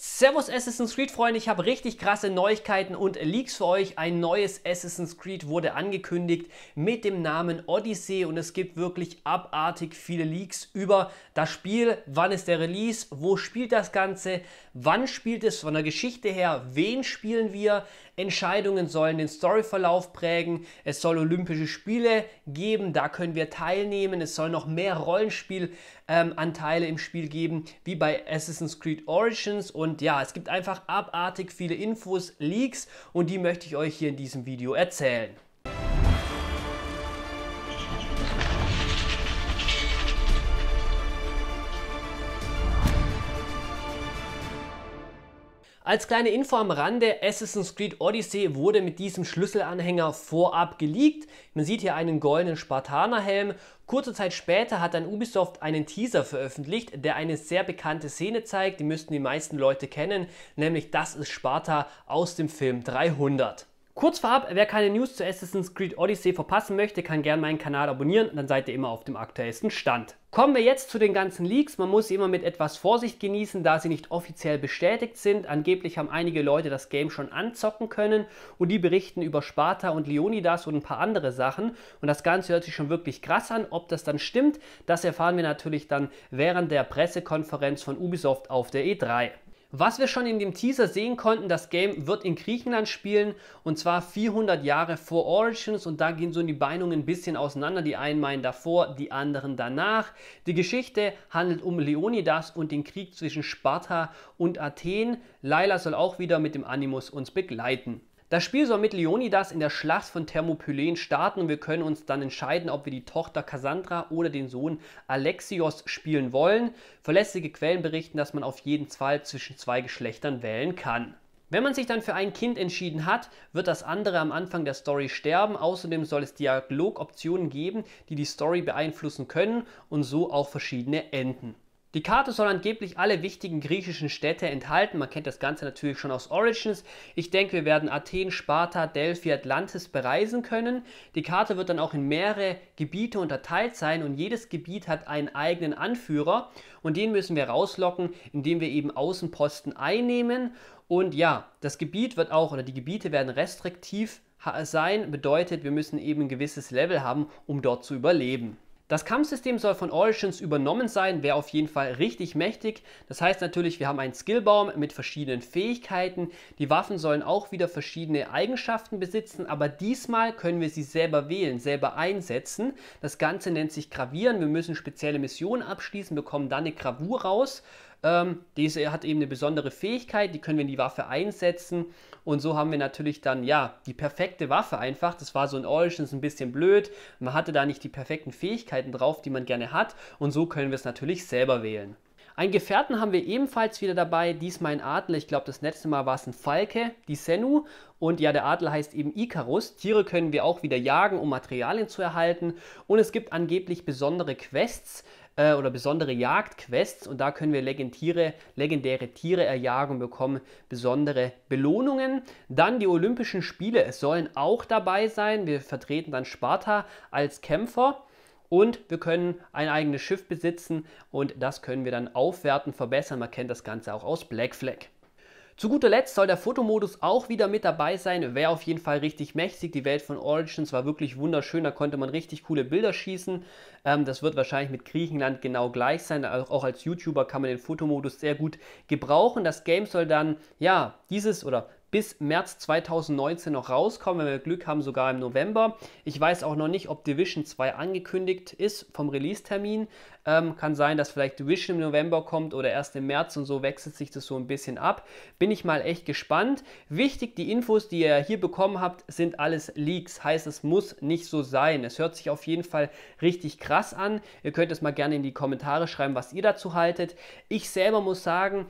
Servus Assassin's Creed Freunde, ich habe richtig krasse Neuigkeiten und Leaks für euch. Ein neues Assassin's Creed wurde angekündigt mit dem Namen Odyssey und es gibt wirklich abartig viele Leaks über das Spiel, wann ist der Release, wo spielt das Ganze, wann spielt es von der Geschichte her, wen spielen wir, Entscheidungen sollen den Storyverlauf prägen, es soll Olympische Spiele geben, da können wir teilnehmen, es soll noch mehr Rollenspiel ähm, Anteile im Spiel geben, wie bei Assassin's Creed Origins. Und ja, es gibt einfach abartig viele Infos, Leaks und die möchte ich euch hier in diesem Video erzählen. Als kleine Info am Rande, Assassin's Creed Odyssey wurde mit diesem Schlüsselanhänger vorab geleakt. Man sieht hier einen goldenen Spartanerhelm. Kurze Zeit später hat dann Ubisoft einen Teaser veröffentlicht, der eine sehr bekannte Szene zeigt, die müssten die meisten Leute kennen, nämlich das ist Sparta aus dem Film 300. Kurz vorab, wer keine News zu Assassin's Creed Odyssey verpassen möchte, kann gerne meinen Kanal abonnieren, dann seid ihr immer auf dem aktuellsten Stand. Kommen wir jetzt zu den ganzen Leaks. Man muss sie immer mit etwas Vorsicht genießen, da sie nicht offiziell bestätigt sind. Angeblich haben einige Leute das Game schon anzocken können und die berichten über Sparta und Leonidas und ein paar andere Sachen. Und das Ganze hört sich schon wirklich krass an. Ob das dann stimmt, das erfahren wir natürlich dann während der Pressekonferenz von Ubisoft auf der E3. Was wir schon in dem Teaser sehen konnten, das Game wird in Griechenland spielen und zwar 400 Jahre vor Origins und da gehen so die Beinungen ein bisschen auseinander. Die einen meinen davor, die anderen danach. Die Geschichte handelt um Leonidas und den Krieg zwischen Sparta und Athen. Laila soll auch wieder mit dem Animus uns begleiten. Das Spiel soll mit Leonidas in der Schlacht von Thermopylen starten und wir können uns dann entscheiden, ob wir die Tochter Cassandra oder den Sohn Alexios spielen wollen. Verlässliche Quellen berichten, dass man auf jeden Fall zwischen zwei Geschlechtern wählen kann. Wenn man sich dann für ein Kind entschieden hat, wird das andere am Anfang der Story sterben. Außerdem soll es Dialogoptionen geben, die die Story beeinflussen können und so auch verschiedene Enden. Die Karte soll angeblich alle wichtigen griechischen Städte enthalten. Man kennt das Ganze natürlich schon aus Origins. Ich denke, wir werden Athen, Sparta, Delphi, Atlantis bereisen können. Die Karte wird dann auch in mehrere Gebiete unterteilt sein und jedes Gebiet hat einen eigenen Anführer und den müssen wir rauslocken, indem wir eben Außenposten einnehmen. Und ja, das Gebiet wird auch oder die Gebiete werden restriktiv sein, bedeutet, wir müssen eben ein gewisses Level haben, um dort zu überleben. Das Kampfsystem soll von Origins übernommen sein, wäre auf jeden Fall richtig mächtig. Das heißt natürlich, wir haben einen Skillbaum mit verschiedenen Fähigkeiten. Die Waffen sollen auch wieder verschiedene Eigenschaften besitzen, aber diesmal können wir sie selber wählen, selber einsetzen. Das Ganze nennt sich Gravieren. Wir müssen spezielle Missionen abschließen, bekommen dann eine Gravur raus ähm, diese hat eben eine besondere Fähigkeit, die können wir in die Waffe einsetzen. Und so haben wir natürlich dann, ja, die perfekte Waffe einfach. Das war so in Origins ein bisschen blöd. Man hatte da nicht die perfekten Fähigkeiten drauf, die man gerne hat. Und so können wir es natürlich selber wählen. Ein Gefährten haben wir ebenfalls wieder dabei, diesmal ein Adler. Ich glaube, das letzte Mal war es ein Falke, die Senu. Und ja, der Adler heißt eben Icarus. Tiere können wir auch wieder jagen, um Materialien zu erhalten. Und es gibt angeblich besondere Quests äh, oder besondere Jagdquests. Und da können wir legendäre, legendäre Tiere erjagen und bekommen besondere Belohnungen. Dann die Olympischen Spiele. Es sollen auch dabei sein. Wir vertreten dann Sparta als Kämpfer und wir können ein eigenes Schiff besitzen und das können wir dann aufwerten, verbessern. Man kennt das Ganze auch aus Black Flag. Zu guter Letzt soll der Fotomodus auch wieder mit dabei sein. Wäre auf jeden Fall richtig mächtig. Die Welt von Origins war wirklich wunderschön. Da konnte man richtig coole Bilder schießen. Ähm, das wird wahrscheinlich mit Griechenland genau gleich sein. Auch als YouTuber kann man den Fotomodus sehr gut gebrauchen. Das Game soll dann, ja, dieses oder bis März 2019 noch rauskommen. Wenn wir Glück haben, sogar im November. Ich weiß auch noch nicht, ob Division 2 angekündigt ist vom Release-Termin. Ähm, kann sein, dass vielleicht Division im November kommt oder erst im März und so wechselt sich das so ein bisschen ab. Bin ich mal echt gespannt. Wichtig, die Infos, die ihr hier bekommen habt, sind alles Leaks. Heißt, es muss nicht so sein. Es hört sich auf jeden Fall richtig krass an. Ihr könnt es mal gerne in die Kommentare schreiben, was ihr dazu haltet. Ich selber muss sagen,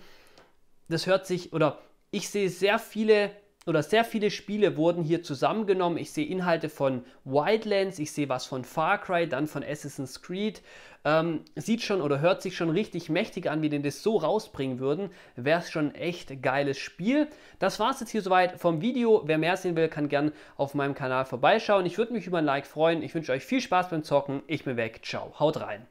das hört sich oder ich sehe sehr viele oder sehr viele Spiele wurden hier zusammengenommen. Ich sehe Inhalte von Wildlands, ich sehe was von Far Cry, dann von Assassin's Creed. Ähm, sieht schon oder hört sich schon richtig mächtig an, wie denn das so rausbringen würden. Wäre es schon echt geiles Spiel. Das war es jetzt hier soweit vom Video. Wer mehr sehen will, kann gerne auf meinem Kanal vorbeischauen. Ich würde mich über ein Like freuen. Ich wünsche euch viel Spaß beim Zocken. Ich bin weg. Ciao. Haut rein.